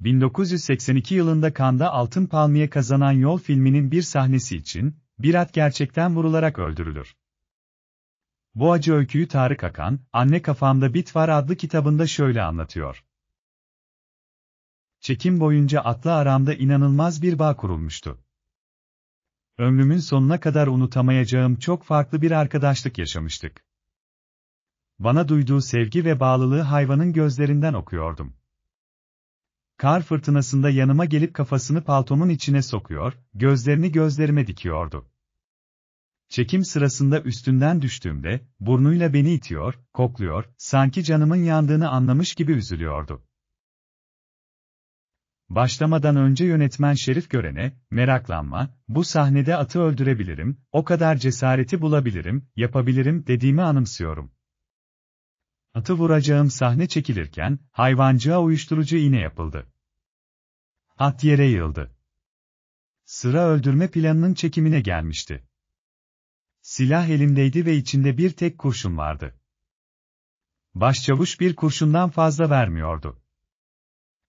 1982 yılında Kanda Altın Palmiye kazanan Yol filminin bir sahnesi için, bir at gerçekten vurularak öldürülür. Bu acı öyküyü Tarık Akan, Anne Kafamda Bit Var adlı kitabında şöyle anlatıyor. Çekim boyunca atla aramda inanılmaz bir bağ kurulmuştu. Ömrümün sonuna kadar unutamayacağım çok farklı bir arkadaşlık yaşamıştık. Bana duyduğu sevgi ve bağlılığı hayvanın gözlerinden okuyordum. Kar fırtınasında yanıma gelip kafasını paltomun içine sokuyor, gözlerini gözlerime dikiyordu. Çekim sırasında üstünden düştüğümde, burnuyla beni itiyor, kokluyor, sanki canımın yandığını anlamış gibi üzülüyordu. Başlamadan önce yönetmen Şerif Gören'e, meraklanma, bu sahnede atı öldürebilirim, o kadar cesareti bulabilirim, yapabilirim dediğimi anımsıyorum. Atı vuracağım sahne çekilirken, hayvancığa uyuşturucu iğne yapıldı. At yere yıldı. Sıra öldürme planının çekimine gelmişti. Silah elimdeydi ve içinde bir tek kurşun vardı. Başçavuş bir kurşundan fazla vermiyordu.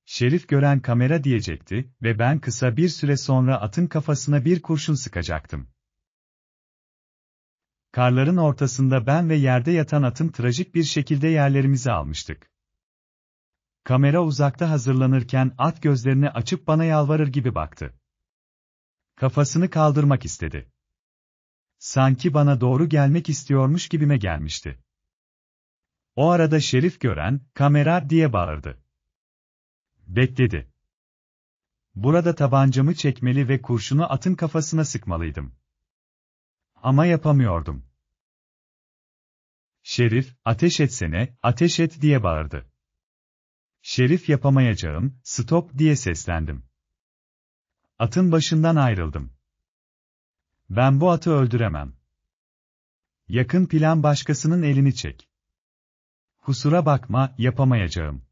Şerif gören kamera diyecekti ve ben kısa bir süre sonra atın kafasına bir kurşun sıkacaktım karların ortasında ben ve yerde yatan atım trajik bir şekilde yerlerimizi almıştık. Kamera uzakta hazırlanırken at gözlerini açıp bana yalvarır gibi baktı. Kafasını kaldırmak istedi. Sanki bana doğru gelmek istiyormuş gibime gelmişti. O arada Şerif gören, kamera diye bağırdı. Bekledi. Burada tabancamı çekmeli ve kurşunu atın kafasına sıkmalıydım. Ama yapamıyordum. Şerif, ateş etsene, ateş et diye bağırdı. Şerif yapamayacağım, stop diye seslendim. Atın başından ayrıldım. Ben bu atı öldüremem. Yakın plan başkasının elini çek. Kusura bakma, yapamayacağım.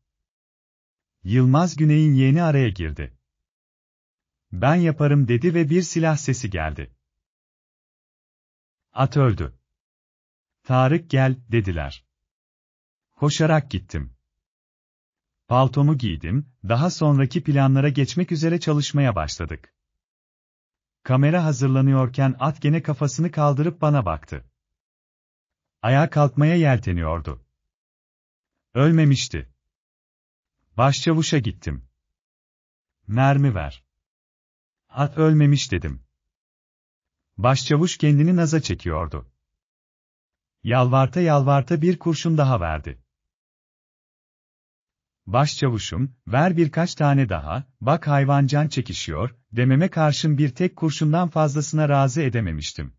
Yılmaz Güney'in yeni araya girdi. Ben yaparım dedi ve bir silah sesi geldi. At öldü. Tarık gel, dediler. Koşarak gittim. Paltomu giydim, daha sonraki planlara geçmek üzere çalışmaya başladık. Kamera hazırlanıyorken at gene kafasını kaldırıp bana baktı. Ayağa kalkmaya yelteniyordu. Ölmemişti. Başçavuşa gittim. Mermi ver. At ölmemiş dedim. Başçavuş kendini naza çekiyordu. Yalvarta yalvarta bir kurşun daha verdi. Başçavuşum, ver birkaç tane daha, bak hayvan can çekişiyor, dememe karşın bir tek kurşundan fazlasına razı edememiştim.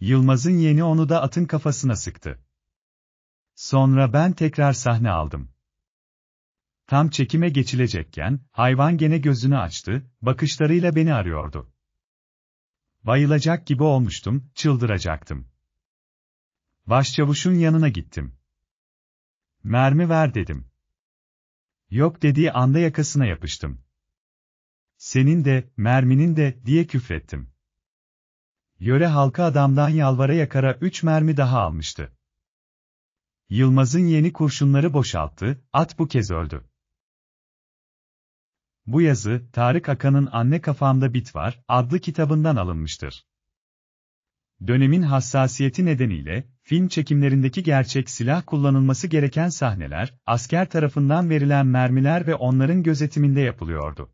Yılmaz'ın yeni onu da atın kafasına sıktı. Sonra ben tekrar sahne aldım. Tam çekime geçilecekken, hayvan gene gözünü açtı, bakışlarıyla beni arıyordu. Bayılacak gibi olmuştum, çıldıracaktım. Başçavuşun yanına gittim. Mermi ver dedim. Yok dediği anda yakasına yapıştım. Senin de, merminin de, diye küfrettim. Yöre halkı adamdan yalvara yakara üç mermi daha almıştı. Yılmaz'ın yeni kurşunları boşalttı, at bu kez öldü. Bu yazı, Tarık Akan'ın Anne Kafamda Bit Var adlı kitabından alınmıştır. Dönemin hassasiyeti nedeniyle, film çekimlerindeki gerçek silah kullanılması gereken sahneler, asker tarafından verilen mermiler ve onların gözetiminde yapılıyordu.